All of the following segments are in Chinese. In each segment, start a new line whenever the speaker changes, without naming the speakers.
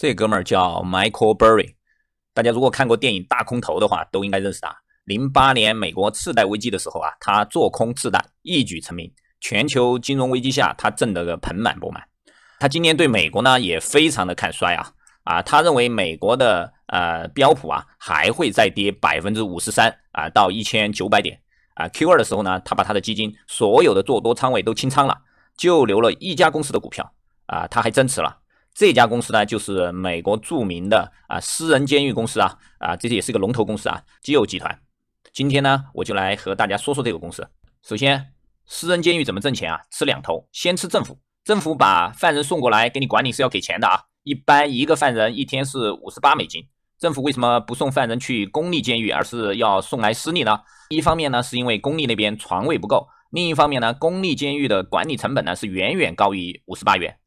这哥们儿叫 Michael Burry，大家如果看过电影《大空头》的话，都应该认识他。零八年美国次贷危机的时候啊，他做空次贷，一举成名。全球金融危机下，他挣得个盆满钵满。他今年对美国呢也非常的看衰啊啊，他认为美国的呃标普啊还会再跌百分之五十三啊到一千九百点啊。Q 二的时候呢，他把他的基金所有的做多仓位都清仓了，就留了一家公司的股票啊，他还增持了。这家公司呢，就是美国著名的啊私人监狱公司啊，啊，这也是个龙头公司啊，基友集团。今天呢，我就来和大家说说这个公司。首先，私人监狱怎么挣钱啊？吃两头，先吃政府。政府把犯人送过来给你管理是要给钱的啊，一般一个犯人一天是五十八美金。政府为什么不送犯人去公立监狱，而是要送来私立呢？一方面呢，是因为公立那边床位不够；另一方面呢，公立监狱的管理成本呢是远远高于五十八元。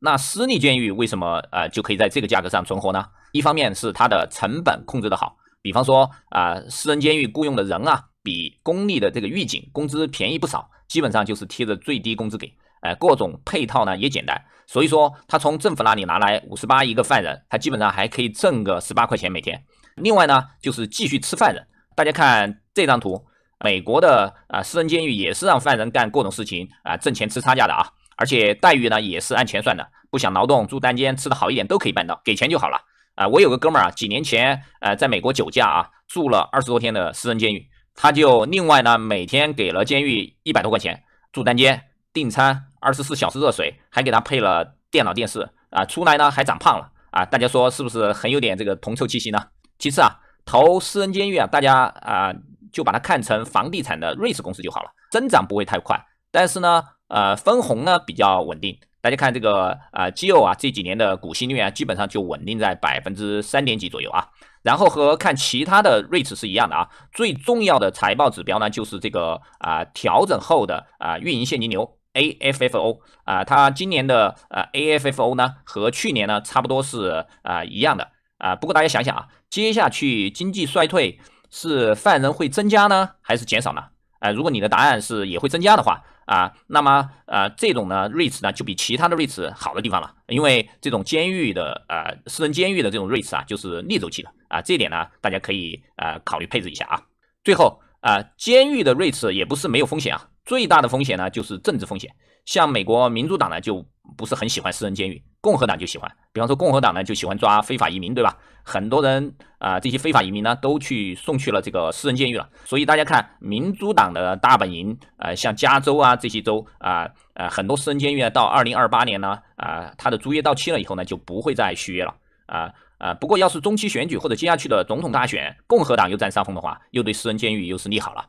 那私立监狱为什么呃就可以在这个价格上存活呢？一方面是它的成本控制得好，比方说啊，私人监狱雇佣的人啊，比公立的这个狱警工资便宜不少，基本上就是贴着最低工资给，哎，各种配套呢也简单，所以说他从政府那里拿来五十八一个犯人，他基本上还可以挣个十八块钱每天。另外呢，就是继续吃饭人。大家看这张图，美国的啊私人监狱也是让犯人干各种事情啊，挣钱吃差价的啊，而且待遇呢也是按钱算的。不想劳动，住单间，吃的好一点都可以办到，给钱就好了啊！我有个哥们儿啊，几年前呃在美国酒驾啊，住了二十多天的私人监狱，他就另外呢每天给了监狱一百多块钱，住单间，订餐，二十四小时热水，还给他配了电脑电视啊，出来呢还长胖了啊！大家说是不是很有点这个铜臭气息呢？其次啊，投私人监狱啊，大家啊就把它看成房地产的瑞士公司就好了，增长不会太快，但是呢，呃，分红呢比较稳定。大家看这个啊，鸡肉啊，这几年的股息率啊，基本上就稳定在百分之三点几左右啊。然后和看其他的瑞驰是一样的啊。最重要的财报指标呢，就是这个啊调整后的啊运营现金流 AFO f 啊，它今年的啊 AFO f 呢和去年呢差不多是啊一样的啊。不过大家想想啊，接下去经济衰退是犯人会增加呢，还是减少呢？啊，如果你的答案是也会增加的话。啊，那么呃，这种呢，瑞驰呢就比其他的瑞驰好的地方了，因为这种监狱的呃私人监狱的这种瑞驰啊，就是逆周期的啊，这点呢大家可以呃考虑配置一下啊。最后啊，监狱的瑞驰也不是没有风险啊，最大的风险呢就是政治风险，像美国民主党呢就不是很喜欢私人监狱。共和党就喜欢，比方说共和党呢就喜欢抓非法移民，对吧？很多人啊，这些非法移民呢都去送去了这个私人监狱了。所以大家看，民主党的大本营，呃，像加州啊这些州啊，呃，很多私人监狱到二零二八年呢，啊，它的租约到期了以后呢，就不会再续约了。啊啊，不过要是中期选举或者接下去的总统大选，共和党又占上风的话，又对私人监狱又是利好了。